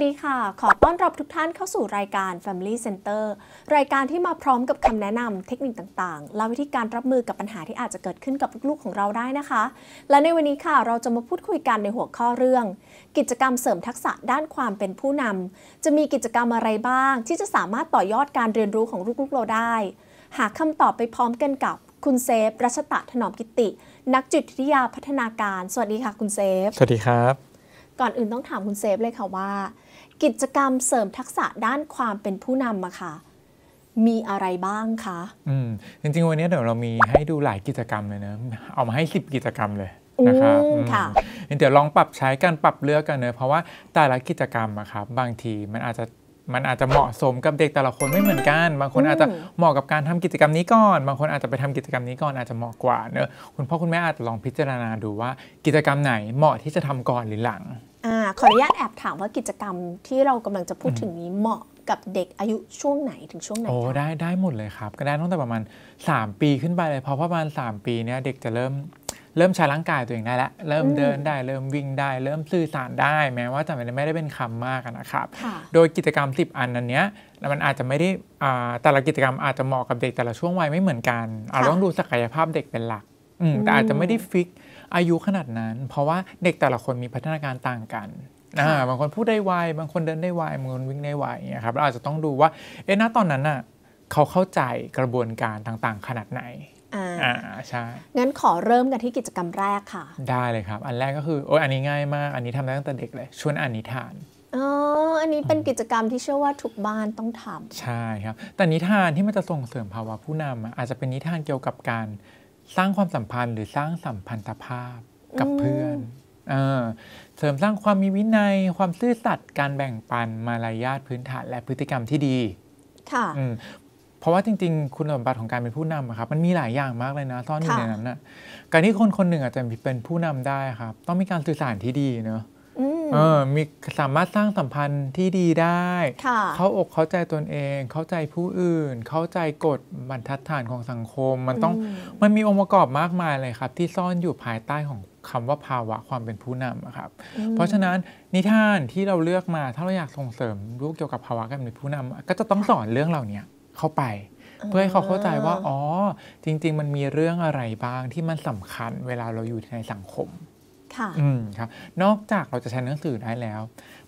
วัสดีค่ะ ขอต้อนรับทุกท่านเข้าสู่รายการ Family Center รายการที่มาพร้อมกับคำแนะนำเทคนิคต่าง ๆ และวิธีการรับมือกับปัญหาที่อาจจะเกิดขึ้นกับลูกๆ ของเราได้นะคะ และในวันนี้ค่ะ เราจะมาพูดคุยกันในหัวข้อเรื่อง กิจกรรมเสริมทักษะด้านความเป็นผู้นำ จะมีกิจกรรมอะไรบ้าง ที่จะสามารถต่อยอดการเรียนรู้ของลูกๆเราได้ หากคำตอบไปพร้อมกันกับคุณเซฟรัชตะถนอมกิติ นักจิตวิทยาพัฒนาการ สวัสดีค่ะคุณเซฟ สวัสดีครับ ก่อนอื่นต้องถามคุณเซฟเลยค่ะว่ากิจกรรมเสริมทักษะด้านความเป็นผู้นำอะค่ะมีอะไรบ้างคะอืมจริงๆวันนี้เดี๋ยวเรามีให้ดูหลายกิจกรรมเลยนะเอามาให้10กิจกรรมเลยนะครับค่ะเดี๋ยวลองปรับใช้กันปรับเลือกกันเนอะเพราะว่าแต่ละกิจกรรมอะครับบางทีมันอาจจะมันอาจจะเหมาะสมกับเด็กแต่ละคนไม่เหมือนกันบางคนอาจจะเหมาะกับการทำกิจกรรมนี้ก่อน บางคนอาจจะไปทำกิจกรรมนี้ก่อนอาจจะเหมาะกว่าเนอะคุณพ่อคุณแม่อาจจะลองพิจารณาดูว่ากิจกรรมไหนเหมาะที่จะทำก่อนหรือหลังอขออนุญาตแอบถามว่ากิจกรรมที่เรากำลังจะพูดถึงนี้เหมาะกับเด็กอายุช่วงไหนถึงช่วงไหน โอ้ได้ได้หมดเลยครับ ก็ได้ตั้งแต่ประมาณ 3 ปีขึ้นไปเลย เพราะประมาณ3ปีเนี้ยเด็กจะเริ่มเริ่มใช้ร่างกายตัวเองได้แล้วเริ่ม เดินได้เริ่มวิ่งได้ เริ่มสื่อสารได้แม้ว่าจะไม่ได้เป็นคำมากนะครับโดยกิจกรรม10อันนั้นเนี้ยมันอาจจะไม่ได้แต่ละกิจกรรมอาจจะเหมาะกับเด็กแต่ละช่วงวัยไม่เหมือนกันเราต้องดูศักยภาพเด็กเป็นหลักแต่อาจจะไม่ได้ฟิกอายุขนาดนั้น เพราะว่าเด็กแต่ละคนมีพัฒนาการต่างกันบางคนพูดได้ไวบางคนเดินได้ไวบางคนวิ่งได้ไวอย่างเงี้ยครับเราอาจจะต้องดูว่า เอ๊ะณตอนนั้นน่ะเขาเข้าใจกระบวนการต่างๆ ขนาดไหนอ่าใช่งั้นขอเริ่มกันที่กิจกรรมแรกค่ะ ได้เลยครับอันแรกก็คือโอ้ยอันนี้ง่ายมากอันนี้ทำได้ตั้งแต่เด็กเลย ชวนอ่านนิทานอ๋ออันนี้เป็นกิจกรรมที่เชื่อว่าทุกบ้านต้องทำใช่ครับ แต่นิทานที่มันจะส่งเสริมภาวะผู้นำอาจจะเป็นนิทานเกี่ยวกับการสร้างความสัมพันธ์หรือสร้างสัมพันธภาพกับเพื่อนเสริมสร้างความมีวินัยความซื่อสัตย์การแบ่งปันมารยาทพื้นฐานและพฤติกรรมที่ดีค่ะเพราะว่าจริงๆ คุณสมบัติของการเป็นผู้นำครับ มันมีหลายอย่างมากเลยนะซ่อนอยู่ในนั้นนะการที่คนคนหนึ่งอาจจะเป็นผู้นำได้ครับ ต้องมีการสื่อสารที่ดีเนาะเออมีสามารถสร้างสัมพันธ์ที่ดีได้ เข้าอกเข้าใจตนเอง เข้าใจผู้อื่น เข้าใจกฎบรรทัดฐานของสังคม มันต้อง มันมีองค์ประกอบมากมายเลยครับ ที่ซ่อนอยู่ภายใต้ของคำว่าภาวะความเป็นผู้นำครับ เพราะฉะนั้นนิทานที่เราเลือกมาถ้าเราอยากส่งเสริมลูกเกี่ยวกับภาวะการเป็นผู้นำ ก็จะต้องสอนเรื่องเหล่านี้เข้าไป เพื่อให้เขาเข้าใจว่าอ๋อจริงๆ มันมีเรื่องอะไรบ้างที่มันสำคัญเวลาเราอยู่ในสังคมค่ะอืมครับ นอกจากเราจะใช้หนังสือได้แล้ว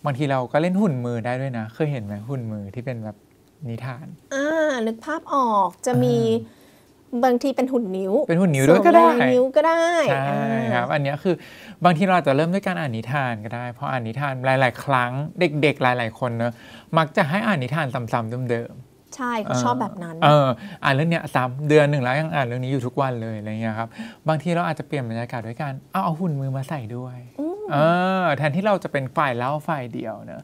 บางทีเราก็เล่นหุ่นมือได้ด้วยนะ เคยเห็นไหมหุ่นมือที่เป็นแบบนิทานอ่านึกภาพออกจะมีบางทีเป็นหุ่นนิ้ว เป็นหุ่นนิ้วด้วยก็ได้นิ้วก็ได้ใช่ครับอันนี้คือบางทีเราจจะเริ่มด้วยการอ่านนิทานก็ได้ เพราะอ่านนิทานหลาย ๆ ครั้งเด็ก ๆ หลายๆคนเนอะมักจะให้อ่านนิทานซ้ำๆเดิมๆใช่เขาชอบแบบนั้นเอออ่านเรื่องเนี้ยสามเดือนหนึ่งแล้วยังอ่านเรื่องนี้อยู่ทุกวันเลยอะไรเงี้ยครับ บางทีเราอาจจะเปลี่ยนบรรยากาศด้วยการเอาเอาหุ่นมือมาใส่ด้วยเออแทนที่เราจะเป็นฝ่ายเล่าฝ่ายเดียวเนอะ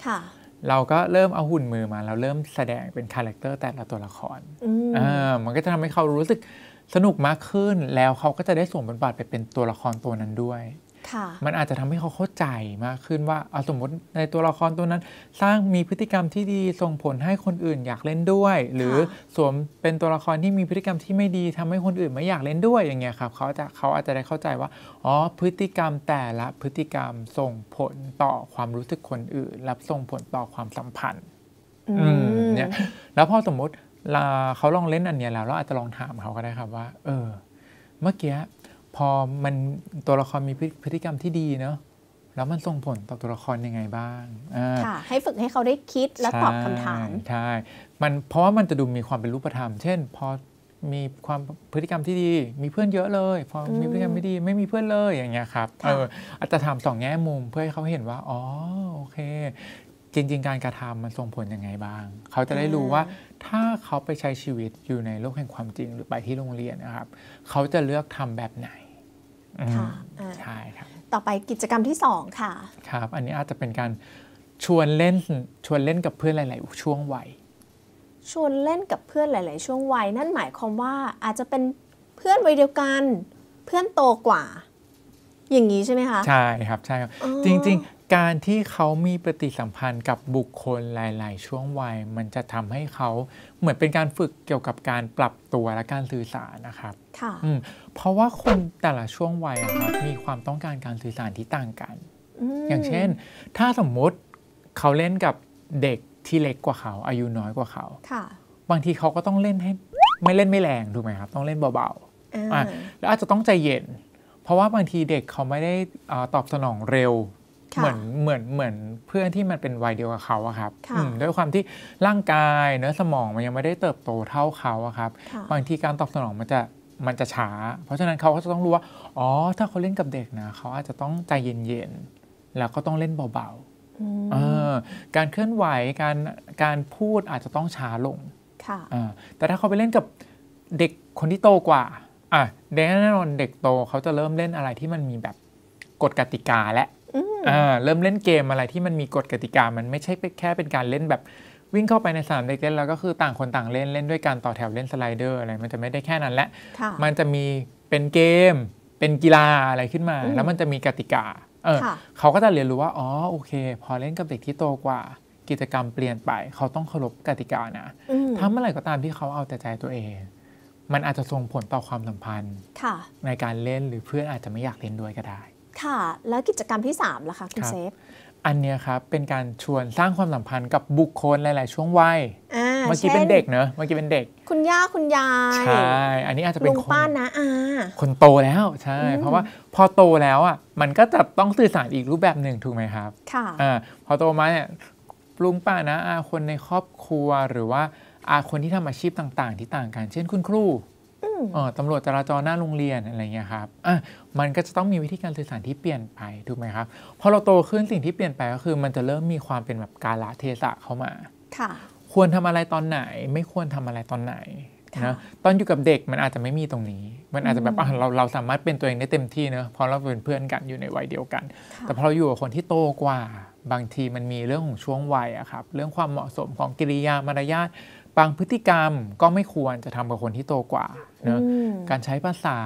เราก็เริ่มเอาหุ่นมือมาเราเริ่มแสดงเป็น คาแรคเตอร์แต่ละตัวละครเออมันก็จะทำให้เขารู้สึกสนุกมากขึ้นแล้วเขาก็จะได้สวมบทบาทไปเป็นตัวละครตัวนั้นด้วยมันอาจจะทำให้เขาเข้าใจมากขึ้นว่าเอาสมมติในตัวละครตัวนั้น สร้างมีพฤติกรรมที่ดีส่งผลให้คนอื่น อยากเล่นด้วยหรือสวมเป็นตัวละครที่มีพฤติกรรมที่ไม่ดีทำให้คนอื่น ไม่ อยากเล่นด้วยอย่างเงี้ยครับ เขาจะเขาอาจจะได้เข้าใจว่าอ๋อพฤติกรรมแต่ละพฤติกรรมส่งผลต่อความรู้สึกคนอื่นรับส่งผลต่อความสัมพันธ์เนี่ย แล้วพอสมมติเาเขาลองเล่นอันเนี้ยแล้ว เราอาจจะลองถามเขาก็ได้ครับ ว่าเออ เมื่อกี้พอมันตัวละครมีพฤติกรรมที่ดีเนาะแล้วมันส่งผลต่อตัวละครยังไงบ้างค่ะให้ฝึกให้เขาได้คิดและตอบคำถามใช่มันเพราะว่ามันจะดูมีความเป็นรูปธรรม เช่น พอมีความพฤติกรรมที่ดี มีเพื่อนเยอะเลย พอมีพฤติกรรมไม่ดี ไม่มีเพื่อนเลย อย่างเงี้ยครับเอออาจจะทำสอง แง่มุมเพื่อให้เขาเห็นว่าอ๋อโอเค จริงๆ การกระทำมันส่งผลยังไงบ้าง เขาจะได้รู้ว่าถ้าเขาไปใช้ชีวิตอยู่ในโลกแห่งความจริงหรือไปที่โรงเรียนนะครับ เขาจะเลือกทำแบบไหนค่ะใช่ครับต่อไปกิจกรรมที่2ค่ะครับอันนี้อาจจะเป็นการชวนเล่นชวนเล่นกับเพื่อนหลายๆช่วงวัยชวนเล่นกับเพื่อนหลายๆช่วงวัย นั่นหมายความว่าอาจจะเป็นเพื่อนวัยเดียวกันเพื่อนโตกว่า อย่างนี้ใช่ไหมคะใช่ครับใช่ครับจริงๆการที่เขามีปฏิสัมพันธ์กับบุคคลหลาย ๆ ช่วงวัยมันจะทำให้เขาเหมือนเป็นการฝึกเกี่ยวกับการปรับตัวและการสื่อสารนะครับค่ะเพราะว่าคนแต่ละช่วงวัยครับมีความต้องการการสื่อสารที่ต่างกัน อย่างเช่น ถ้าสมมติเขาเล่นกับเด็กที่เล็กกว่าเขา อายุน้อยกว่าเขาค่ะบางทีเขาก็ต้องเล่นให้ไม่เล่นไม่แรงถูกไหมครับ ต้องเล่นเบาๆอ่าแล้วอาจจะต้องใจเย็น เพราะว่าบางทีเด็กเขาไม่ได้ตอบสนองเร็วเหมือนเหมือนเหมือนเพื่อนที่มันเป็นวัยเดียวกับเขาอะครับด้วยความที่ร่างกายเนื้อสมองมันยังไม่ได้เติบโตเท่าเขาอะครับบางทีการตอบสนองมันจะมันจะช้า เพราะฉะนั้นเขาก็จะต้องรู้ว่า อ๋อถ้าเขาเล่นกับเด็กนะเขาอาจจะต้องใจเย็นๆแล้วก็ต้องเล่นเบาๆการเคลื่อนไหวการการพูดอาจจะต้องช้าลงแต่ถ้าเขาไปเล่นกับเด็กคนที่โตกว่าอ่ะแน่นอนเด็กโตเขาจะเริ่มเล่นอะไรที่มันมีแบบกฎกติกาและเริ่มเล่นเกมอะไรที่มันมีกฎกติกา มันไม่ใช่แค่เป็นการเล่นแบบวิ่งเข้าไปในสนามเด็กเล่นแล้วก็คือต่างคนต่างเล่นเล่นด้วยการต่อแถวเล่นสไลเดอร์อะไรมันจะไม่ได้แค่นั้นและ มันจะมีเป็นเกม เป็นกีฬาอะไรขึ้นมา แล้วมันจะมีกติกา เออเขาก็จะเรียนรู้ว่าอ๋อโอเค พอเล่นกับเด็กที่โตกว่ากิจกรรมเปลี่ยนไปเขาต้องเคารพกติกานะทำเมื่อไหร่ก็ตามที่เขาเอาแต่ใจตัวเอง มันอาจจะส่งผลต่อความสัมพันธ์ในการเล่นหรือเพื่อนอาจจะไม่อยากเล่นด้วยก็ได้ค่ะ แล้วกิจกรรมที่ 3ล่ะคะคุณเซฟ อันเนี้ยครับ เป็นการชวนสร้างความสัมพันธ์กับบุคคลหลาย ๆ ช่วงวัยเมื่อกี้เป็นเด็กเนอะเมื่อกี้เป็นเด็ก คุณย่าคุณยาย ใช่ อันนี้อาจจะเป็นคนป้านะอาคนโตแล้ว ใช่ เพราะว่าพอโตแล้วอ่ะมันก็จะต้องสื่อสารอีกรูปแบบหนึ่งถูกไหมครับ ค่ะอ่าพอโตมาเนี่ยลุงป้านะ อาคนในครอบครัว หรือว่าอาคนที่ทำอาชีพต่าง ๆ ที่ต่างกัน เช่น คุณครูออตำรวจจราจรหน้าโรงเรียนอะไรเงี้ยครับ อ่ะ มันก็จะต้องมีวิธีการสื่อสารที่เปลี่ยนไปถูกไหมครับ พอเราโตขึ้นสิ่งที่เปลี่ยนไปก็คือ มันจะเริ่มมีความเป็นแบบกาลเทศะเข้ามา ค่ะ ควรทำอะไรตอนไหนไม่ควรทำอะไรตอนไหนนะ ตอนอยู่กับเด็กมันอาจจะไม่มีตรงนี้ มันอาจจะแบบเราเราสามารถเป็นตัวเองได้เต็มที่เนอะเพราะเราเป็นเพื่อนกันอยู่ในวัยเดียวกัน แต่พอเราอยู่กับคนที่โตกว่าบางทีมันมีเรื่องของช่วงวัยอะครับ เรื่องความเหมาะสมของกิริยามารยาทบางพฤติกรรมก็ไม่ควรจะทำกับคนที่โตกว่าเนะการใช้ภาษา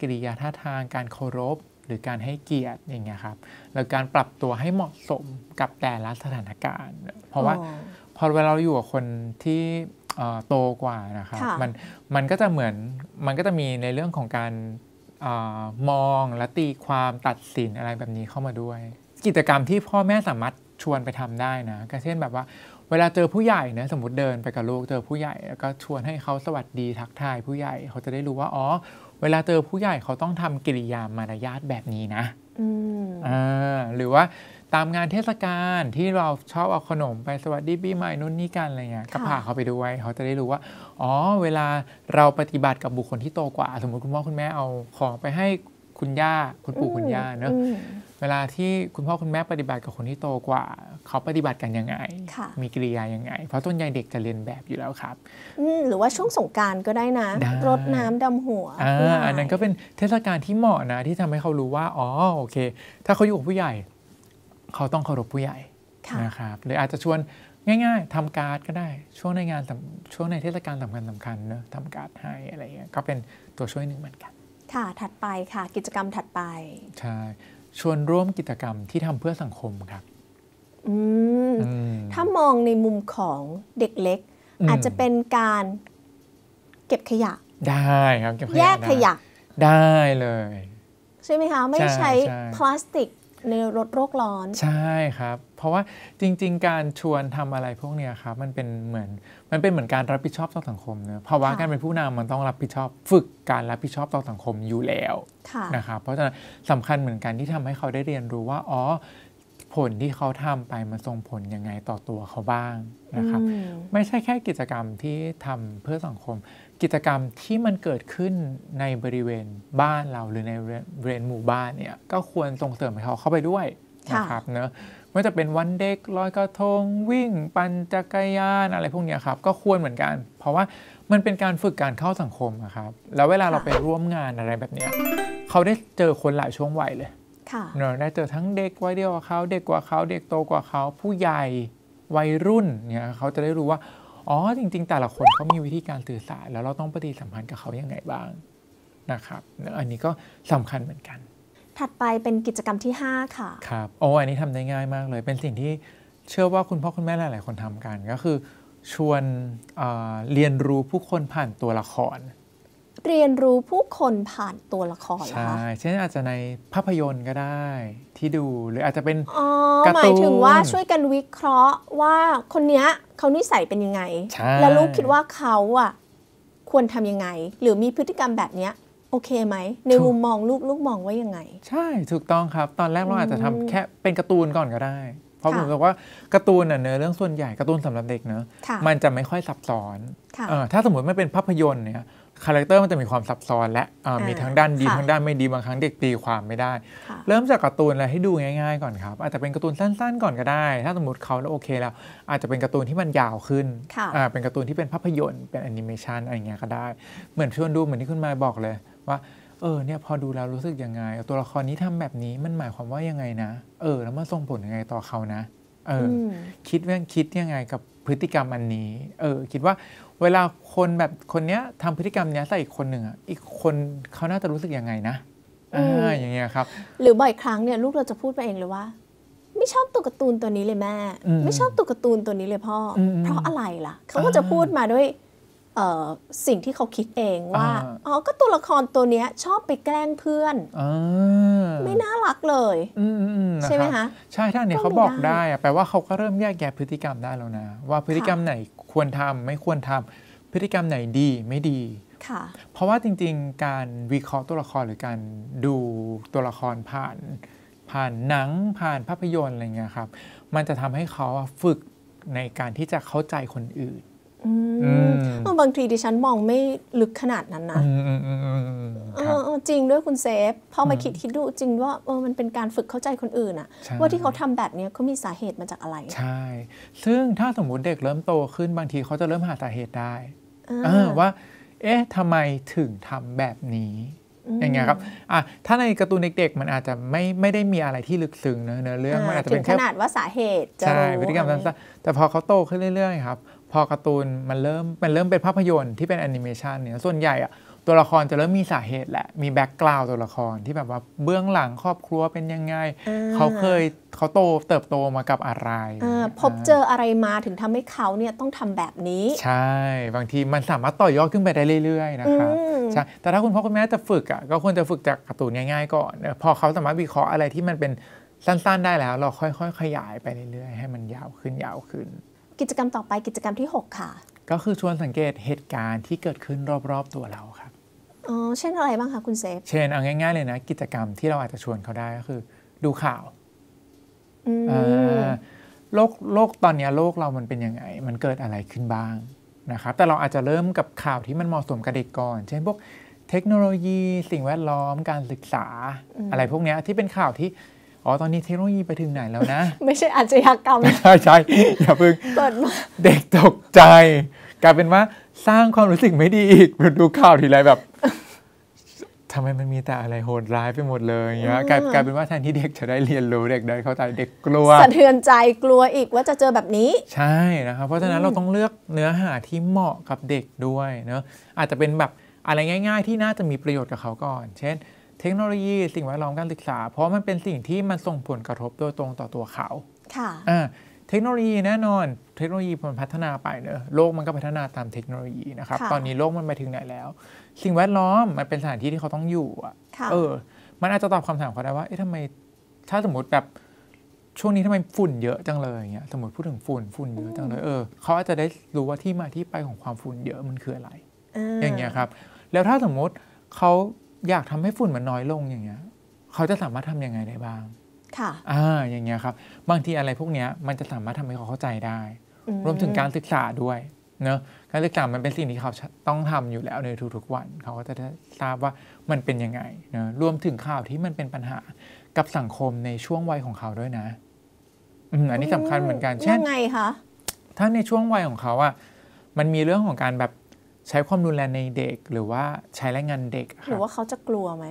กิริยาท่าทาง การเคารพ หรือการให้เกียรติอย่างเงี้ยครับ แล้วการปรับตัวให้เหมาะสมกับแต่ละสถานการณ์ เพราะว่าพอเวลาเราอยู่กับคนที่โตกว่านะครับ มัน มันก็จะเหมือน มันก็จะมีในเรื่องของการอมองและตีความตัดสินอะไรแบบนี้เข้ามาด้วย กิจกรรมที่พ่อแม่สามารถชวนไปทำได้นะก็เช่นแบบว่าเวลาเจอผู้ใหญ่นะ สมมติเดินไปกับลูกเจอผู้ใหญ่ก็ชวนให้เขาสวัสดีทักทายผู้ใหญ่ เขาจะได้รู้ว่าอ๋อเวลาเจอผู้ใหญ่เขาต้องทำกิริยามารยาทแบบนี้นะอหรือว่าตามงานเทศกาลที่เราชอบเอาขนมไปสวัสดีปีใหม่นู่นนี่กันอะไรเงี้ยก็พาเขาไปด้วยเขาจะได้รู้ว่าอ๋อเวลาเราปฏิบัติกับบุคคลที่โตกว่า สมมติคุณพ่อคุณแม่เอาของไปให้คุณย่า คุณปู่คุณย่าเนอะเวลาที่คุณพ่อคุณแม่ปฏิบัติกับคนที่โตกว่า เขาปฏิบัติกันยังไง มีกิริยายังไง เพราะต้นใหญ่เด็กจะเรียนแบบอยู่แล้วครับ หรือว่าช่วงสงการก็ได้นะรดน้ำดำหัวอันนั้นก็เป็นเทศกาลที่เหมาะนะ ที่ทำให้เขารู้ว่า อ๋อโอเค ถ้าเขาอยู่กับผู้ใหญ่เขาต้องเคารพผู้ใหญ่นะครับหรืออาจจะชวนง่าย ๆทำการ์ดก็ได้ช่วงในงานช่วงในเทศกาลสำคัญสำคัญเนอะทำการ์ดให้อะไรเงี้ยก็เป็นตัวช่วยหนึ่งเหมือนกันค่ะ ถัดไปค่ะ กิจกรรมถัดไป ใช่ ชวนร่วมกิจกรรมที่ทำเพื่อสังคมครับ ถ้ามองในมุมของเด็กเล็ก อาจจะเป็นการเก็บขยะ ได้ครับเก็บขยะแยกขยะ ได้เลย ใช่ไหมคะ ไม่ใช้พลาสติกในรถโรคร้อนใช่ครับ เพราะว่าจริงๆการชวนทำอะไรพวกเนี้ยครับมันเป็นเหมือน มันเป็นเหมือนการรับผิดชอบต่อสังคมเนะเพราะว่าการเป็นผู้นำมันต้องรับผิดชอบฝึกการรับผิดชอบต่อสังคมอยู่แล้วนะครับเพราะฉะนั้นสำคัญเหมือนกันที่ทำให้เขาได้เรียนรู้ว่าอ๋อผลที่เขาทำไปมันส่งผลยังไงต่อตัวเขาบ้างนะครับไม่ใช่แค่กิจกรรมที่ทำเพื่อสังคมกิจกรรมที่มันเกิดขึ้นในบริเวณบ้านเราหรือในบริเวณหมู่บ้านเนี่ยก็ควรส่งเสริมให้เขาเข้าไปด้วยนะครับเนอะไม่ว่าจะเป็นวันเด็กลอยกระทงวิ่ง ปั่นจักรยาน อะไรพวกนี้ครับ ก็ควรเหมือนกัน เพราะว่ามันเป็นการฝึกการเข้าสังคมครับแล้วเวลาเราไปร่วมงานอะไรแบบนี้ เขาได้เจอคนหลายช่วงวัยเลยเนอะได้เจอทั้งเด็กวัยเดียวกับเขาเด็กกว่าเขาเด็กโตกว่าเขาผู้ใหญ่วัยรุ่นเนี่ยเขาจะได้รู้ว่าอ๋อจริงๆ แต่ละคนเขามีวิธีการสื่อสารแล้วเราต้องปฏิสัมพันธ์กับเขายังไงบ้าง นะครับ อันนี้ก็สำคัญเหมือนกัน ถัดไปเป็นกิจกรรมที่ 5 ค่ะ ครับโอ้อันนี้ทำได้ง่ายมากเลย เป็นสิ่งที่เชื่อว่าคุณพ่อคุณแม่หลายๆคนทำกันก็คือชวนเเรียนรู้ผู้คนผ่านตัวละครเรียนรู้ผู้คนผ่านตัวละครใช่เช่นอาจจะในภาพยนตร์ก็ได้ ที่ดูหรืออาจจะเป็นหมายถึงว่าช่วยกันวิเคราะห์ว่าคนเนี้ยเขานิสัยเป็นยังไง แล้วลูกคิดว่าเขาอ่ะควรทำยังไง หรือมีพฤติกรรมแบบเนี้ยโอเคไหม ในมุมมองลูกลูกมองว่ายังไง ใช่ ถูกต้องครับ ตอนแรกเราอาจจะทำแค่เป็นการ์ตูนก่อนก็ได้ เพราะผมบอกว่าการ์ตูนเนื้อเรื่องส่วนใหญ่การ์ตูนสำหรับเด็กเนอะมันจะไม่ค่อยซับซ้อนถ้าสมมติไม่เป็นภาพยนตร์เนี่ยคาแรคเตอร์มันจะมีความซับซ้อน และมีทั้งด้านดีทั้งด้านไม่ดีบางครั้งเด็กตีความไม่ได้ เริ่มจากการ์ตูนอะไรให้ดูง่าย ๆ ก่อนครับ อาจจะเป็นการ์ตูนสั้นๆ ก่อนก็ได้ ถ้าสมมติเขาแล้วโอเคแล้ว อาจจะเป็นการ์ตูนที่มันยาวขึ้นเป็นการ์ตูนที่เป็นภาพยนตร์เป็นแอนิเมชันอะไรเงี้ยก็ได้เหมือนชวนดูเหมือนที่คุณมาบอกเลย ว่าเออเนี่ยพอดูแล้วรู้สึกยังไงตัวละครนี้ทำแบบนี้มันหมายความว่ายังไงนะ เออ แล้วมันส่งผลยังไงต่อเขานะ เออคิดเรื่องคิดยังไงกับพฤติกรรมอันนี้ เออ คิดว่าเวลาคนแบบคนเนี้ยทำพฤติกรรมเนี้ยใส่อีกคนหนึ่งอ่ะอีกคนเขาน่าจะรู้สึกยังไงนะอ่าอย่างเงี้ยครับ หรือบ่อยครั้งเนี่ย ลูกเราจะพูดไปเองเลยว่า ไม่ชอบตัวการ์ตูนตัวนี้เลยแม่ ไม่ชอบตัวการ์ตูนตัวนี้เลยพ่อเพราะอะไรล่ะเขาก็จะพูดมาด้วยสิ่งที่เขาคิดเองว่าอ๋อ ก็ตัวละครตัวเนี้ยชอบไปแกล้งเพื่อนอไม่น่ารักเลยใช่ไหมคะใช่ถ้าเนี่ยเขาบอกได้แปลว่าเขาก็เริ่มแยกแยะพฤติกรรมได้แล้วนะว่าพฤติกรรมไหนควรทำไม่ควรทำพฤติกรรมไหนดีไม่ดีเพราะว่าจริงๆ การวิเคราะห์ตัวละครหรือการดูตัวละครผ่าน ผ่านหนังผ่านภาพยนตร์อะไรเงี้ยครับ มันจะทำให้เขาฝึกในการที่จะเข้าใจคนอื่นบางทีดิฉันมองไม่ลึกขนาดนั้นนะจริงด้วยคุณเซฟพอมาคิดคิดดู จริงว่าเออมันเป็นการฝึกเข้าใจคนอื่นอะว่าที่เขาทำแบบนี้เขามีสาเหตุมาจากอะไรใช่ ซึ่งถ้าสมมุติเด็กเริ่มโตขึ้นบางทีเขาจะเริ่มหาสาเหตุได้ว่า เอ๊ะทำไมถึงทำแบบนี้ อย่างเงี้ยครับอ่ะถ้าในการ์ตูนเด็กๆมันอาจจะไม่ไม่ได้มีอะไรที่ลึกซึ้งเนอะเนื้อเรื่องมันอาจจะเป็นแค่ขนาดว่าสาเหตุใช่พฤติกรรมสั้นๆแต่พอเขาโตขึ้นเรื่อย ๆ ครับพอการ์ตูนมันเริ่มมันเริ่มเป็นภาพยนตร์ที่เป็นแอนิเมชันเนี่ยส่วนใหญ่อะตัวละครจะเริ่มมีสาเหตุแหละมีแบ็กกราวตัวละครที่แบบว่าเบื้องหลังครอบครัวเป็นยังไง เขาเคยเขาโตเติบโตมากับอะไร พบเจออะไรมาถึงทำให้เขาเนี่ยต้องทำแบบนี้ ใช่ บางทีมันสามารถต่อยอดขึ้นไปได้เรื่อยๆนะครับใช่แต่ถ้าคุณพ่อคุณแม่จะฝึกอ่ะก็ควรจะฝึกจากการ์ตูนง่ายๆ ก่อนพอเขาสามารถวิเคราะห์อะไรที่มันเป็นสั้นๆได้แล้ว เราค่อยๆขยายไปเรื่อยๆให้มันยาวขึ้นยาวขึ้นกิจกรรมต่อไปกิจกรรมที่ 6 ค่ะ ก็คือชวนสังเกตเหตุการณ์ที่เกิดขึ้นรอบๆตัวเราครับอ๋อเช่นอะไรบ้างคะคุณ เซฟเช่นเอาง่ายๆเลยนะกิจกรรมที่เราอาจจะชวนเขาได้ก็คือ ดูข่าวโลกโลกตอนนี้โลกเรามันเป็นยังไง มันเกิดอะไรขึ้นบ้างนะครับแต่เราอาจจะเริ่มกับข่าวที่มันเหมาะสมกับเด็กก่อนเช่นพวก เทคโนโลยีสิ่งแวดล้อมการศึกษา อะไรพวกนี้ที่เป็นข่าวที่อ๋อ ตอนนี้เทคโนโลยีไปถึงไหนแล้วนะไม่ใช่อาชญากรรมใช่ใช่อย่าเพิ่งเปิดมา เด็กตกใจ กลายเป็นว่าสร้างความรู้สึกไม่ดีอีกดูข่าวทีไรแบบทำไมมันมีแต่อะไรโหดร้ายไปหมดเลยเงี้ยกลายกลายเป็นว่าแทนที่เด็กจะได้เรียนรู้เด็กได้เข้าใจเด็กกลัวสะเทือนใจกลัวอีกว่าจะเจอแบบนี้ ใช่นะครับเพราะฉะนั้นเราต้องเลือกเนื้อหาที่เหมาะกับเด็กด้วยเนาะอาจจะเป็นแบบอะไรง่าย ๆ ที่น่าจะมีประโยชน์กับเขาก่อน เช่นเทคโนโลยีสิ่งแวดล้อมการศึกษาเพราะมันเป็นสิ่งที่มันส่งผลกระทบโดยตรงต่อตัวเขาค่ะเทคโนโลยีแน่นอน เทคโนโลยีมันพัฒนาไปเนอะโลกมันก็พัฒนาตามเทคโนโลยีนะครับตอนนี้โลกมันไปถึงไหนแล้ว สิ่งแวดล้อมมันเป็นสถานที่ที่เขาต้องอยู่อ่ะ เออ มันอาจจะตอบคำถามเขาได้ว่าเอ๊ะทำไมถ้าสมมติแบบช่วงนี้ทำไมฝุ่นเยอะจังเลยอย่างเงี้ยสมมติพูดถึงฝุ่นฝุ่นเยอะจังเลยเออเขาอาจจะได้รู้ว่าที่มาที่ไปของความฝุ่นเยอะมันคืออะไรอย่างเงี้ยครับแล้วถ้าสมมติเขาอยากทำให้ฝุ่นมันน้อยลงอย่างเงี้ย เขาจะสามารถทํำยังไงได้บ้าง ค่ะ อ่า อย่างเงี้ยครับ บางทีอะไรพวกเนี้ยมันจะสามารถทำให้เขาเข้าใจได้ รวมถึงการศึกษาด้วย เนะการศึกษา มันเป็นสิ่งที่เขา ต้องทำอยู่แล้วในทุกๆวัน เขาก็จะทราบว่ามันเป็นยังไง เนะรวมถึงข่าวที่มันเป็นปัญหากับสังคมในช่วงวัยของเขาด้วยนะอันนี้สำคัญเหมือนกัน เช่นยังไงคะถ้าในช่วงวัยของเขาอะมันมีเรื่องของการแบบใช้ความรุนแรงในเด็กหรือว่าใช้แรงงานเด็ก หรือว่าเขาจะกลัวไหม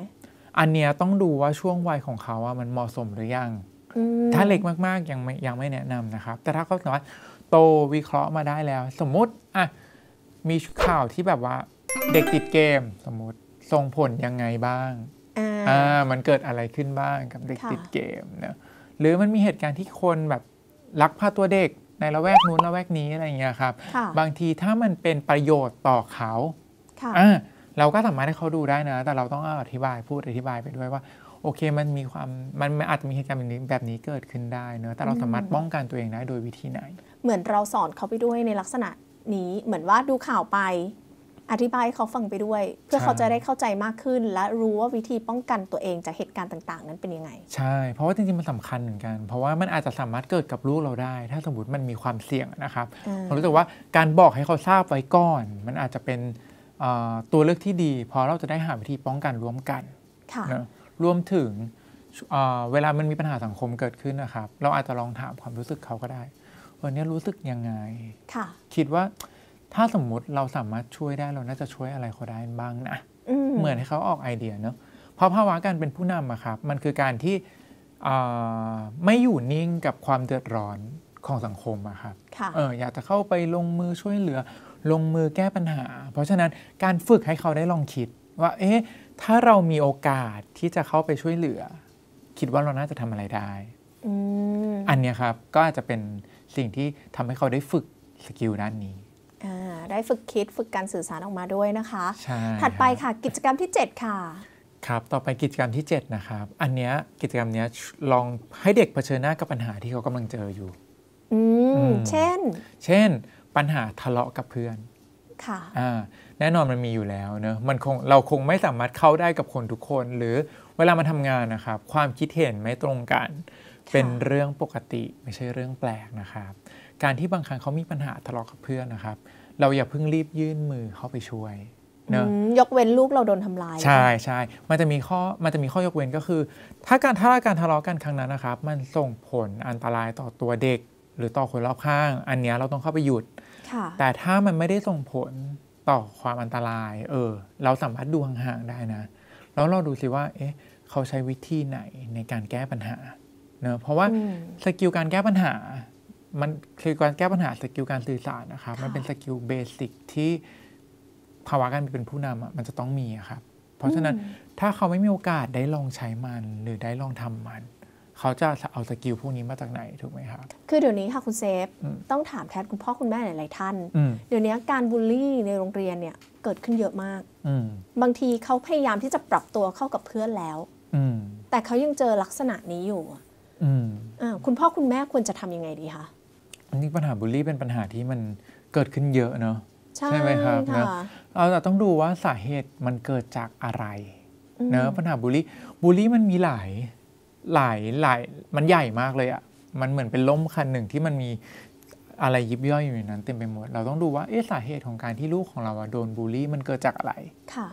อันเนี้ยต้องดูว่าช่วงวัยของเขาอะมันเหมาะสมหรือยัง ถ้าเล็กมากๆยังไม่ยังไม่แนะนำนะครับ แต่ถ้าเขาสามารถโตวิเคราะห์มาได้แล้ว สมมุติอ่ะมีข่าวที่แบบว่าเด็กติดเกม สมมติส่งผลยังไงบ้าง อ่ามันเกิดอะไรขึ้นบ้างกับเด็กติดเกมนะหรือมันมีเหตุการณ์ที่คนแบบ ลักพาตัวเด็กในละแวกนู้นละแวกนี้อะไรเงี้ยครับ บางทีถ้ามันเป็นประโยชน์ต่อเขาอ่าเราก็สามารถให้เขาดูได้นะ แต่เราต้องอธิบายพูดอธิบายไปด้วยว่าโอเคมันมีความมันอาจจะมีเหตุการณ์แบบนี้แบบนี้เกิดขึ้นได้เนอะแต่เราสามารถป้องกันตัวเองได้โดยวิธีไหน เหมือนเราสอนเขาไปด้วยในลักษณะนี้เหมือนว่าดูข่าวไปอธิบายเขาฟังไปด้วย เพื่อเขาจะได้เข้าใจมากขึ้น และรู้ว่าวิธีป้องกันตัวเองจากเหตุการณ์ต่าง ๆ นั้นเป็นยังไง ใช่เพราะว่าจริงๆมันสำคัญเหมือนกัน เพราะว่ามันอาจจะสามารถเกิดกับลูกเราได้ ถ้าสมมติมันมีความเสี่ยงนะครับ ผมรู้สึกว่าการบอกให้เขาทราบไว้ก่อน มันอาจจะเป็นตัวเลือกที่ดีพอเราจะได้หาวิธีป้องกันร่วมกันคนะรวมถึงเวลามันมีปัญหาสังคมเกิดขึ้นนะครับเราอาจจะลองถามความรู้สึกเขาก็ได้วันนี้รู้สึกยังไงค่ะ คิดว่าถ้าสมมุติเราสามารถช่วยได้เราน่าจะช่วยอะไรเขาได้บ้างนะเหมือนให้เขาออกไอเดียเนาะเพราะภาวะการเป็นผู้นำอะครับ มันคือการที่ไม่อยู่นิ่งกับความเดือดร้อนของสังคมอะครับเอออยากจะเข้าไปลงมือช่วยเหลือลงมือแก้ปัญหา เพราะฉะนั้นการฝึกให้เขาได้ลองคิด ว่าเอ๊ะถ้าเรามีโอกาสที่จะเข้าไปช่วยเหลือ คิดว่าเราน่าจะทำอะไรได้อันนี้ครับก็อาจจะเป็นสิ่งที่ทำให้เขาได้ฝึกสกิลด้านนี้ได้ฝึกคิดฝึกการสื่อสารออกมาด้วยนะคะใช่ถัดไปค่ะ กิจกรรมที่ 7 ค่ะ ครับต่อไปกิจกรรมที่ 7 นะครับ อันเนี้ยกิจกรรมเนี้ยลองให้เด็กเผชิญหน้ากับปัญหาที่เขากำลังเจออยู่ อืมเช่น เช่น ปัญหาทะเลาะกับเพื่อน ค่ะอ่าแน่นอนมันมีอยู่แล้วเนอะมันคงเราคงไม่สามารถเข้าได้กับคนทุกคน หรือเวลามาทำงานนะครับ ความคิดเห็นไม่ตรงกัน เป็นเรื่องปกติไม่ใช่เรื่องแปลกนะครับ การที่บางครั้งเขามีปัญหาทะเลาะกับเพื่อนนะครับเราอย่าเพิ่งรีบยื่นมือเข้าไปช่วยเนอะยกเว้นลูกเราโดนทำลาย ใช่ใช่ มันจะมีข้อมันจะมีข้อยกเว้นก็คือ ถ้าการถ้าการทะเลาะกันครั้งนั้นนะครับ มันส่งผลอันตรายต่อตัวเด็ก หรือต่อคนรอบข้าง อันนี้เราต้องเข้าไปหยุดแต่ถ้ามันไม่ได้ส่งผลต่อความอันตราย เออเราสามารถดูห่างๆได้นะแล้วเราดูสิว่า เอ๊ะ เขาใช้วิธีไหนในการแก้ปัญหาเนะเพราะว่าสกิลการแก้ปัญหามันคือการแก้ปัญหาสกิลการสื่อสารนะครับ มันเป็นสกิลเบสิกที่ภาวะการเป็นผู้นำมันจะต้องมีครับ เพราะฉะนั้นถ้าเขาไม่มีโอกาสได้ลองใช้มันหรือได้ลองทำมัน เขาจะเอาสกิลพวกนี้มาจากไหนถูกไหมครับ คือเดี๋ยวนี้ค่ะคุณเซฟต้องถามแทนคุณพ่อคุณแม่หลายๆท่าน เดี๋ยวนี้การบูลลี่ในโรงเรียนเนี่ยเกิดขึ้นเยอะมากบางทีเขาพยายามที่จะปรับตัวเข้ากับเพื่อนแล้ว แต่เขายังเจอลักษณะนี้อยู่ คุณพ่อคุณแม่ควรจะทำยังไงดีคะรี่ ปัญหาบูลลี่เป็นปัญหาที่มันเกิดขึ้นเยอะเนาะใช่ไหมครับนะเราจะต้องดูว่าสาเหตุมันเกิดจากอะไรเนาะปัญหาบูลลี่บูลลี่มันมีหลายหลายหลายมันใหญ่มากเลยอะมันเหมือนเป็นล้มคันหนึ่งที่มันมีอะไรยิบย่อยอยู่ในนั้น เต็มไปหมดเราต้องดูว่าเออสาเหตุของการที่ลูกของเราโดนบูลลี่มันเกิดจากอะไรค่ะ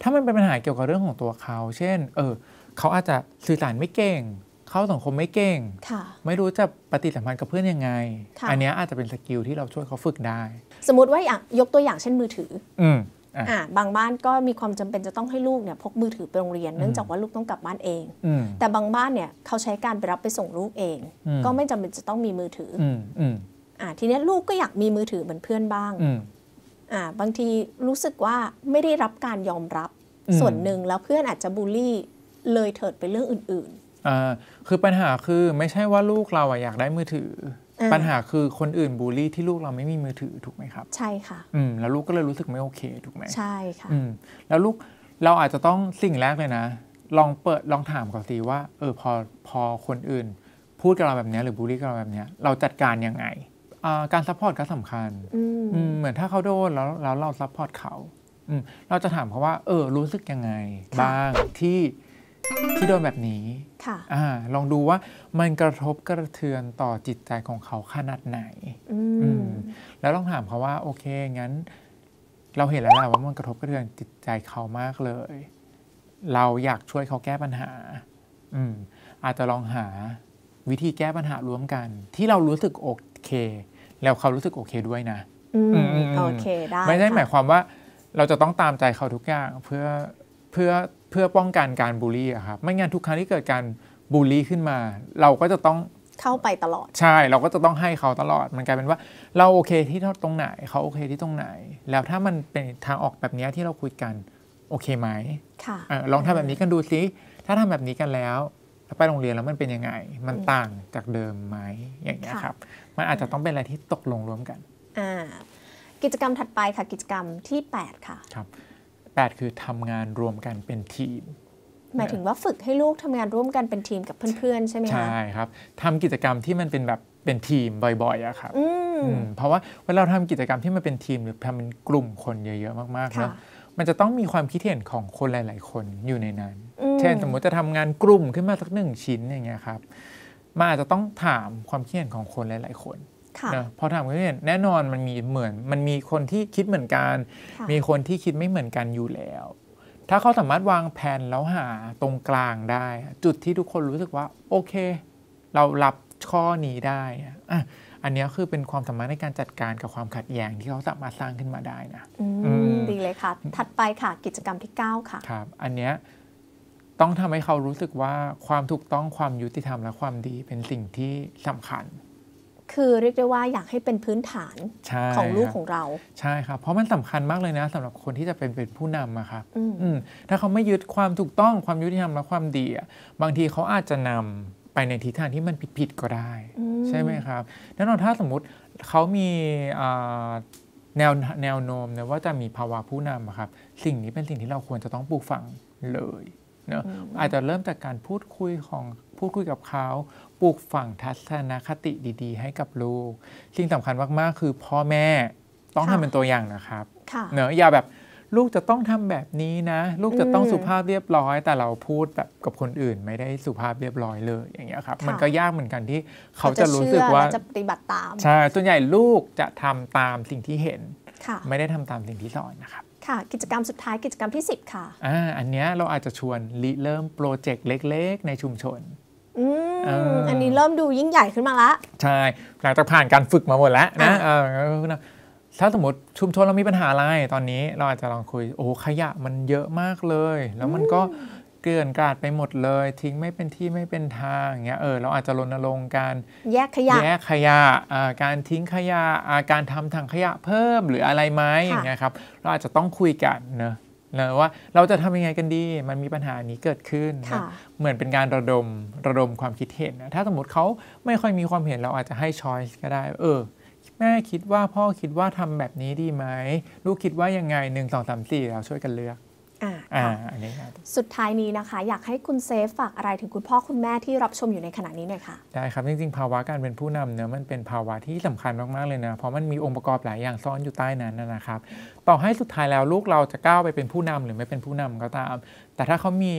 ถ้ามันเป็นปัญหาเกี่ยวกับเรื่องของตัวเขา เช่น เออ เขาอาจจะสื่อสารไม่เก่งเข้าสังคมไม่เก่ง ไม่รู้จะปฏิสัมพันธ์กับเพื่อนยังไง อันนี้อาจจะเป็นสกิลที่เราช่วยเขาฝึกได้ สมมติว่าอยากยกตัวอย่างเช่นมือถืออืมอ่าบางบ้านก็มีความจำเป็นจะต้องให้ลูกเนี่ยพกมือถือไปโรงเรียน เนื่องจากว่าลูกต้องกลับบ้านเอง แต่บางบ้านเนี่ยเขาใช้การไปรับไปส่งลูกเอง ก็ไม่จำเป็นจะต้องมีมือถืออ่าทีนี้ลูกก็อยากมีมือถือเหมือนเพื่อนบ้างอ่าบางทีรู้สึกว่าไม่ได้รับการยอมรับส่วนหนึ่งแล้วเพื่อนอาจจะบูลลี่เลยเถิดไปเรื่องอื่น ๆคือปัญหาคือไม่ใช่ว่าลูกเราอยากได้มือถือ ปัญหาคือคนอื่นบูลลี่ที่ลูกเราไม่มีมือถือถูกไหมครับใช่ค่ะอืมแล้วลูกก็เลยรู้สึกไม่โอเคถูกไหมใช่ค่ะอืมแล้วลูกเราอาจจะต้องสิ่งแรกเลยนะลองเปิดลองถามก่อนสิว่าเออพอพอคนอื่น พูดกับเราแบบนี้หรือบูลลี่กับเราแบบนี้เราจัดการยังไง การซัพพอร์ตก็สำคัญ เหมือนถ้าเขาโดนแล้วเราซัพพอร์ตเขาเราจะถามเขาว่าเออ รู้สึกยังไงบ้างที่ที่โดนแบบนี้ ค่อลองดูว่ามันกระทบกระเทือนต่อจิตใจของเขาขนาดไหน แล้วลองถามเขาว่า โอเค งั้น เราเห็นแล้วล่ะว่ามันกระทบกระเทือนจิตใจเขามากเลย เราอยากช่วยเขาแก้ปัญหา อืมอาจจะลองหาวิธีแก้ปัญหาร่วมกัน ที่เรารู้สึกโอเค แล้วเขารู้สึกโอเคด้วยนะโอเค ได้ไม่ได้หมายความว่า เราจะต้องตามใจเขาทุกอย่างเพื่อเพื่อเพื่อป้องกันการบูลลี่ครับ ไม่งั้นทุกครั้งที่เกิดการบูลลี่ขึ้นมา เราก็จะต้องเข้าไปตลอด ใช่ เราก็จะต้องให้เขาตลอดมันกลายเป็นว่า เราโอเคที่ตรงไหน เขาโอเคที่ตรงไหน แล้วถ้ามันเป็นทางออกแบบนี้ที่เราคุยกัน โอเคไหมค่ะลองทำแบบนี้กันดูสิ ถ้าทำแบบนี้กันแล้วไปโรงเรียนแล้วมันเป็นยังไง มันต่างจากเดิมไหมอย่างเงี้ยครับ มันอาจจะต้องเป็นอะไรที่ตกลงร่วมกันอ่า กิจกรรมถัดไปค่ะ กิจกรรมที่ 8 ค่ะครับ8คือทำงานรวมกันเป็นทีม หมายถึงว่าฝึกให้ลูกทำงานร่วมกันเป็นทีมกับเพื่อนๆ ใช่ไหมคะใช่ครับทำกิจกรรมที่มันเป็นแบบเป็นทีมบ่อยๆอะครับเพราะว่าเวลาเราทำกิจกรรมที่มันเป็นทีมหรือทำเป็นกลุ่มคนเยอะๆมากๆเนะมันจะต้องมีความคิดเห็นของคนหลาย ๆ คนอยู่ในนั้นเช่นสมมติจะทำงานกลุ่มขึ้นมาสักหนึ่งชิ้นอย่างเงี้ยครับ มันอาจจะต้องถามความคิดเห็นของคนหลาย ๆคนนะพอถามเขาเนี่ยแน่นอนมันมีเหมือนมันมีคนที่คิดเหมือนกัน มีคนที่คิดไม่เหมือนกันอยู่แล้ว ถ้าเขาสามารถวางแผนแล้วหาตรงกลางได้ จุดที่ทุกคนรู้สึกว่าโอเค เรารับข้อนี้ได้อะอันนี้คือเป็นความสามารถในการจัดการกับความขัดแย้งที่เขาสามารถสร้างขึ้นมาได้นะดีเลยค่ะ ถัดไปค่ะกิจกรรมที่9ค่ะครับ อันนี้ต้องทำให้เขารู้สึกว่าความถูกต้องความยุติธรรมและความดีเป็นสิ่งที่สำคัญคือเรียกได้ว่าอยากให้เป็นพื้นฐานของลูกของเรา ใช่ครับเพราะมันสำคัญมากเลยนะ สำหรับคนที่จะเป็นเป็นผู้นำอะครับถ้าเขาไม่ยึดความถูกต้องความยุติธรรมและความดีบางทีเขาอาจจะนำไปในทิศทางที่มันผิดๆก็ได้ ใช่ไหมครับแน่นอนถ้าสมมติเขามีแนวแนวโน้มนะว่าจะมีภาวะผู้นำครับสิ่งนี้เป็นสิ่งที่เราควรจะต้องปลูกฝังเลยเนอะอาจจะเริ่มจากการพูดคุยของพูดคุยกับเขาปลูกฝังทัศนคติดีๆให้กับลูกสิ่งสำคัญมากๆคือพ่อแม่ต้องทำเป็นตัวอย่างนะครับเนอะอย่าแบบลูกจะต้องทำแบบนี้นะ ลูกจะต้องสุภาพเรียบร้อย แต่เราพูดแบบกับคนอื่นไม่ได้สุภาพเรียบร้อยเลยอย่างเงี้ยครับ มันก็ยากเหมือนกันที่เขาจะรู้สึกว่าจะปฏิบัติตามใช่ส่วนใหญ่ลูกจะทำตามสิ่งที่เห็นไม่ได้ทำตามสิ่งที่สอนนะครับค่ะ กิจกรรมสุดท้ายกิจกรรมที่10ค่ะอ่าอันเนี้ยเราอาจจะชวนริเริ่มโปรเจกต์เล็ก ๆ ในชุมชนอันนี้เริ่มดูยิ่งใหญ่ขึ้นมาละใช่หลังจากผ่านการฝึกมาหมดแล้วนะถ้าสมมติชุมชนเรามีปัญหาอะไรตอนนี้เราอาจจะลองคุยโอ้ขยะมันเยอะมากเลย แล้วมันก็เกลื่อนกราดไปหมดเลย ทิ้งไม่เป็นที่ไม่เป็นทางอย่างเงี้ยเออเราอาจจะรณรงค์การแยกขยะแยกขยะการทิ้งขยะการทำถังขยะเพิ่มหรืออะไรไหมอย่างเงี้ยครับเราอาจจะต้องคุยกันเนะนะว่าเราจะทำยังไงกันดี มันมีปัญหานี้เกิดขึ้นนะเหมือนเป็นการระดมระดมความคิดเห็นนะถ้าสมมติเขาไม่ค่อยมีความเห็นเราอาจจะให้ช้อยส์ก็ได้ เออ แม่คิดว่าพ่อคิดว่าทำแบบนี้ดีไหม ลูกคิดว่ายังไงหนึ่งสองสามสี่เราช่วยกันเลือกสุดท้ายนี้นะคะ อยากให้คุณเซฟฝากอะไรถึงคุณพ่อคุณแม่ที่รับชมอยู่ในขณะนี้หน่อยค่ะได้ครับจริงๆภาวะการเป็นผู้นำเนี่ยมันเป็นภาวะที่สำคัญมาก ๆ เลยนะเพราะมันมีองค์ประกอบหลายอย่างซ่อนอยู่ใต้นั้นนะครับต่อให้สุดท้ายแล้วลูกเราจะก้าวไปเป็นผู้นำหรือไม่เป็นผู้นำก็ตามแต่ถ้าเขามี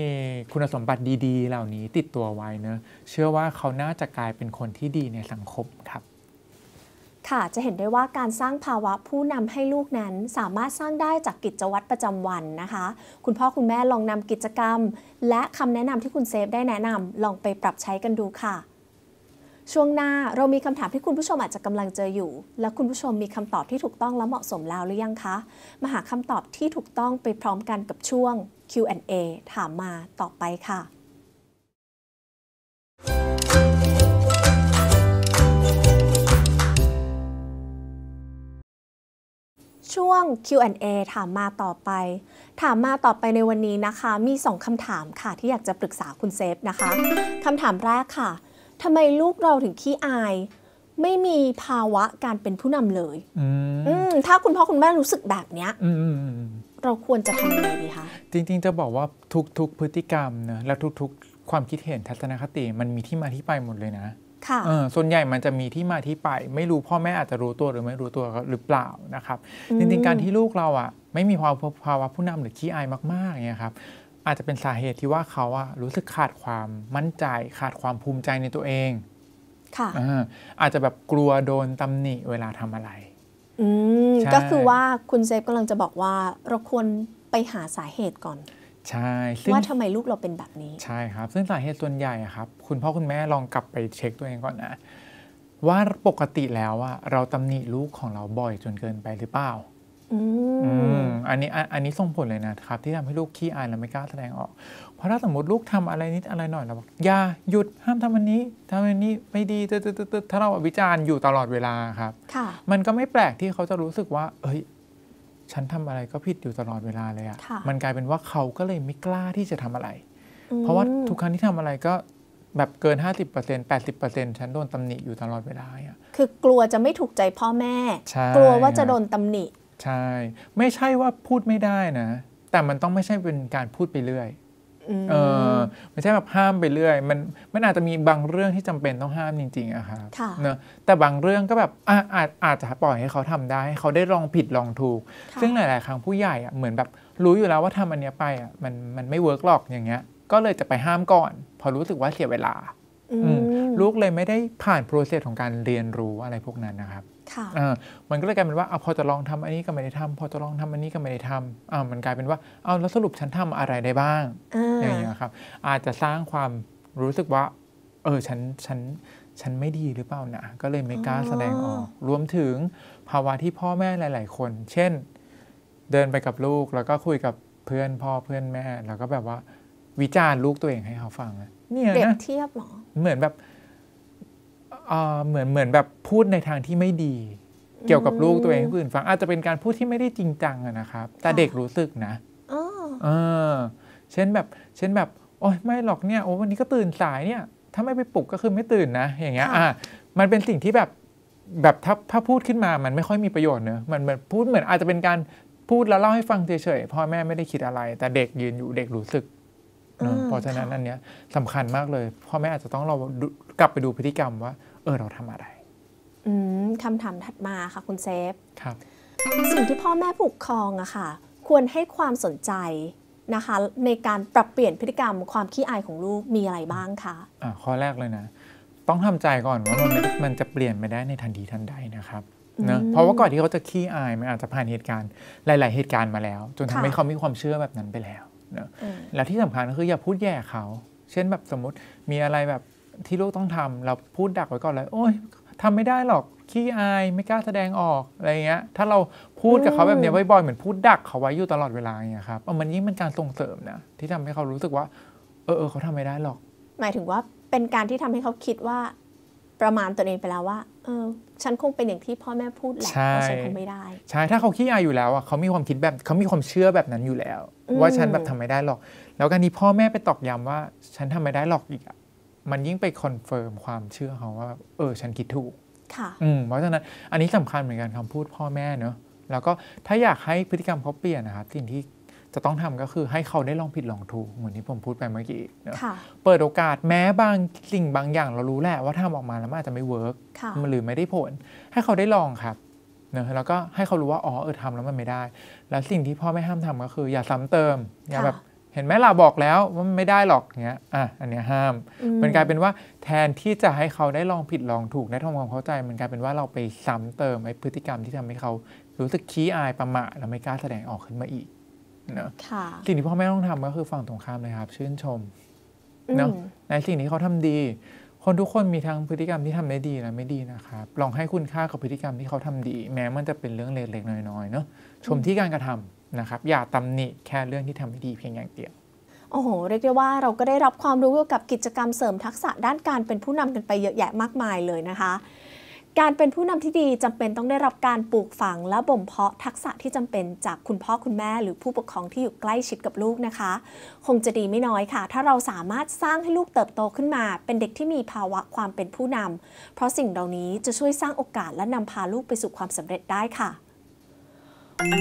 คุณสมบัติดี ๆ เหล่านี้ติดตัวไว้เนะเชื่อว่าเขาน่าจะกลายเป็นคนที่ดีในสังคมครับค่ะ จะเห็นได้ว่าการสร้างภาวะผู้นำให้ลูกนั้นสามารถสร้างได้จากกิจวัตรประจำวันนะคะ คุณพ่อคุณแม่ลองนำกิจกรรม และคำแนะนำที่คุณเซฟได้แนะนำลองไปปรับใช้กันดูค่ะ ช่วงหน้าเรามีคำถามที่คุณผู้ชมอาจจะกำลังเจออยู่ และคุณผู้ชมมีคำตอบที่ถูกต้องและเหมาะสมแล้วหรือยังคะ มาหาคำตอบที่ถูกต้องไปพร้อมกันกับช่วง Q&A ถามมาต่อไปค่ะช่วง Q&A ถามมาต่อไป ถามมาต่อไปในวันนี้นะคะ มี 2คํถามค่ะ ที่อยากจะปรึกษาคุณเซฟนะคะ คำถามแรกค่ะ ทำไมลูกเราถึงขี้อาย ไม่มีภาวะการเป็นผู้นำเลย อืถ้าคุณพ่อคุณแม่รู้สึกแบบเนี้ยเราควรจะทำยังไงดีคะ จริงๆจะบอกว่าทุกๆ พฤติกรรมนะและทุกๆ ความคิดเห็น ทัศนคติมันมีที่มาที่ไปหมดเลยนะส่วนใหญ่มันจะมีที่มาที่ไป ไม่รู้พ่อแม่อาจจะรู้ตัวหรือไม่รู้ตัวหรือเปล่านะครับจริงๆการที่ลูกเราอ่ะไม่มีความภาวะผู้นำหรือขี้อายมากๆเนี่ยครับ อาจจะเป็นสาเหตุที่ว่าเขาอ่ะรู้สึกขาดความมั่นใจขาดความภูมิใจในตัวเองค่ะอาจจะแบบกลัวโดนตำหนิเวลาทำอะไรก็คือว่าคุณเซฟกำลังจะบอกว่าเราควรไปหาสาเหตุก่อนใช่ ว่าทำไมลูกเราเป็นแบบนี้ ใช่ครับ ซึ่งสาเหตุส่วนใหญ่ครับ คุณพ่อคุณแม่ลองกลับไปเช็คตัวเองก่อนนะ ว่าปกติแล้วอะเราตำหนิลูกของเราบ่อยจนเกินไปหรือเปล่าอืม อันนี้อันนี้ส่งผลเลยนะครับ ที่ทำให้ลูกขี้อายและไม่กล้าแสดงออก เพราะถ้าสมมติลูกทำอะไรนิดอะไรหน่อยเราบอกอย่าหยุดห้ามทำอันนี้ทำอันนี้ไม่ดีถ้าเราวิจารณ์อยู่ตลอดเวลาครับ ค่ะ มันก็ไม่แปลกที่เขาจะรู้สึกว่า เอ้ยฉันทำอะไรก็ผิดอยู่ตลอดเวลาเลยอะ่ะ มันกลายเป็นว่าเขาก็เลยไม่กล้าที่จะทำอะไร เพราะว่าทุกครั้งที่ทำอะไรก็แบบเกิน 50% 80%ฉันโดนตำหนิอยู่ตลอดเวลาอ่ะ คือกลัวจะไม่ถูกใจพ่อแม่ กลัวว่าจะโดนตำหนิ ใช่ไม่ใช่ว่าพูดไม่ได้นะ แต่มันต้องไม่ใช่เป็นการพูดไปเรื่อยเออไม่ใช่แบบห้ามไปเรื่อย มันมันอาจจะมีบางเรื่องที่จำเป็นต้องห้ามจริงๆอะครับเนะแต่บางเรื่องก็แบบอาอาจอาจจะปล่อยให้เขาทำได้ ให้เขาได้ลองผิดลองถูก ซึ่งหลายๆ ครั้งผู้ใหญ่อะเหมือนแบบรู้อยู่แล้วว่าทำอันเนี้ยไปอะมันมันไม่เวิร์กหรอกอย่างเงี้ย ก็เลยจะไปห้ามก่อน พอรู้สึกว่าเสียเวลา ลูกเลยไม่ได้ผ่านโปรเซสของการเรียนรู้อะไรพวกนั้นนะครับมันก็เลยกลายเป็นว่าเอาพอจะลองทำอันนี้ก็ไม่ได้ทำ พอจะลองทำอันนี้ก็ไม่ได้ทำอ่ามันกลายเป็นว่า เอาแล้วสรุปฉันทำอะไรได้บ้างอย่างเงี้ยครับอาจจะสร้างความรู้สึกว่า เออฉันฉันฉันไม่ดีหรือเปล่านะก็เลยไม่กล้าแสดงออกรวมถึงภาวะที่พ่อแม่หลาย ๆ คน เช่น เดินไปกับลูกแล้วก็คุยกับเพื่อนพ่อเพื่อนแม่ แล้วก็แบบว่าวิจารณ์ลูกตัวเองให้เขาฟังเนี่ยนะเทียบหรอเหมือนแบบเหมือนเหมือนแบบพูดในทางที่ไม่ดี เกี่ยวกับลูกตัวเองให้คนอื่นฟังอาจจะเป็นการพูดที่ไม่ได้จริงจังนะครับ แต่เด็กรู้สึกนะเออเช่นแบบเช่นแบบโอ้ยไม่หรอกเนี่ยโอ้วันนี้ก็ตื่นสายเนี่ย ถ้าไม่ไปปลุกก็คือไม่ตื่นนะ อย่างเงี้ยอ่ามันเป็นสิ่งที่แบบแบบถ้าถ้าพูดขึ้นมามันไม่ค่อยมีประโยชน์เนอะมันมันพูดเหมือนอาจจะเป็นการพูดแล้วเล่าให้ฟังเฉยๆพ่อแม่ไม่ได้คิดอะไร แต่เด็กยืนอยู่เด็กรู้สึกเพราะฉะนั้นอันเนี้ยสำคัญมากเลย พ่อแม่อาจจะต้องเรากลับไปดูพฤติกรรมว่าเออเราทำอะไรคำถามถัดมาค่ะคุณเซฟ ครับ สิ่งที่พ่อแม่ผูกครองอะค่ะ ควรให้ความสนใจนะคะ ในการปรับเปลี่ยนพฤติกรรมความขี้อายของลูก มีอะไรบ้างคะ อ่าข้อแรกเลยนะต้องทำใจก่อนว่ามันมันจะเปลี่ยนไปได้ในทันทีทันใดนะครับนะเพราะว่าก่อนที่เขาจะขี้อายมันอาจจะผ่านเหตุการณ์หลาย ๆเหตุการณ์มาแล้ว จนทำให้เขามีความเชื่อแบบนั้นไปแล้วนะแล้วที่สำคัญก็คืออย่าพูดแย่เขา เช่นแบบสมมติมีอะไรแบบที่ลูกต้องทำเราพูดดักไว้ก่อนเลย โอ้ยทำไม่ได้หรอกขี้อายไม่กล้าแสดงออกอะไรเงี้ย ถ้าเราพูดกับเขาแบบนี้บ่อยๆเหมือนพูดดักเขาไว้อยู่ตลอดเวลาเงี้ยครับมันยิ่งเป็นการส่งเสริมนะที่ทำให้เขารู้สึกว่า เออเขาทำไม่ได้หรอก หมายถึงว่าเป็นการที่ทำให้เขาคิดว่า ประมาณตัวเองไปแล้วว่า เออฉันคงเป็นอย่างที่พ่อแม่พูดแหละาฉันคงไม่ได้ใช่ถ้าเขาขี้อายอยู่แล้วอ่ะเขามีความคิดแบบเขามีความเชื่อแบบนั้นอยู่แล้ว ว่าฉันแบบทำไม่ได้หรอก แล้วการที่พ่อแม่ไปตอกย้ำว่า ฉันทำไม่ได้หรอกอีกอ่ะมันยิ่งไปคอนเฟิร์มความเชื่อเขาว่า เออ ฉันคิดถูก ค่ะอืมเพราะฉะนั้น อันนี้สำคัญเหมือนกันคำพูดพ่อแม่เนอะแล้วก็ถ้าอยากให้พฤติกรรมเขาเปลี่ยนนะครับสิ่งที่จะต้องทำก็คือให้เขาได้ลองผิดลองถูกเหมือนที่ผมพูดไปเมื่อกี้นะเปิดโอกาสแม้บางสิ่งบางอย่างเรารู้แหละว่าทำออกมาแล้วมันอาจจะไม่เวิร์กหรือไม่ได้ผล ให้เขาได้ลองครับนะแล้วก็ให้เขารู้ว่าอ๋อเออทำแล้วมันไม่ได้ แล้วสิ่งที่พ่อไม่ห้ามทำก็คืออย่าซ้ำเติมอย่าแบบเห็นไหมล่ะบอกแล้ว ว่าไม่ได้หรอกเงี้ย อ่ะอันเนี้ย ห้าม มันกลายเป็นว่าแทนที่จะให้เขาได้ลองผิดลองถูกได้ทำความเข้าใจ มันกลายเป็นว่าเราไปซ้ำเติมไอ้พฤติกรรมที่ทำให้เขา รู้สึกขี้อายประมาทแล้วไม่กล้าแสดงออกขึ้นมาอีกเนาะสิ่งที่พ่อแม่ต้องทำก็คือฝั่งตรงข้ามเลยครับ ชื่นชม เนาะในสิ่งที่เขาทำดี คนทุกคนมีทั้งพฤติกรรมที่ทำได้ดีและไม่ดีนะครับลองให้คุณค่ากับพฤติกรรมที่เขาทำดี แม้มันจะเป็นเรื่องเล็กๆน้อยๆเนาะชมที่การกระทำนะครับอย่าตำหนิแค่เรื่องที่ทำไม่ดีเพียงอย่างเดียวโอ้โหเรียกได้ว่าเราก็ได้รับความรู้เกี่ยวกับกิจกรรมเสริมทักษะด้านการเป็นผู้นำกันไปเยอะแยะมากมายเลยนะคะ การเป็นผู้นำที่ดีจำเป็นต้องได้รับการปลูกฝังและบ่มเพาะทักษะที่จำเป็นจากคุณพ่อคุณแม่หรือผู้ปกครองที่อยู่ใกล้ชิดกับลูกนะคะ คงจะดีไม่น้อยค่ะ ถ้าเราสามารถสร้างให้ลูกเติบโตขึ้นมา เป็นเด็กที่มีภาวะความเป็นผู้นำเพราะสิ่งเหล่านี้จะช่วยสร้างโอกาสและนำพาลูกไปสู่ความสำเร็จได้ค่ะ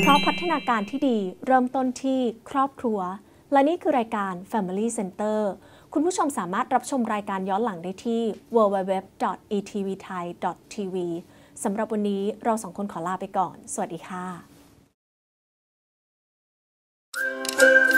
เพราะพัฒนาการที่ดีเริ่มต้นที่ครอบครัว และนี่คือรายการ Family Center คุณผู้ชมสามารถรับชมรายการย้อนหลังได้ที่ www.etvthai.tv สำหรับวันนี้เราสองคนขอลาไปก่อน สวัสดีค่ะ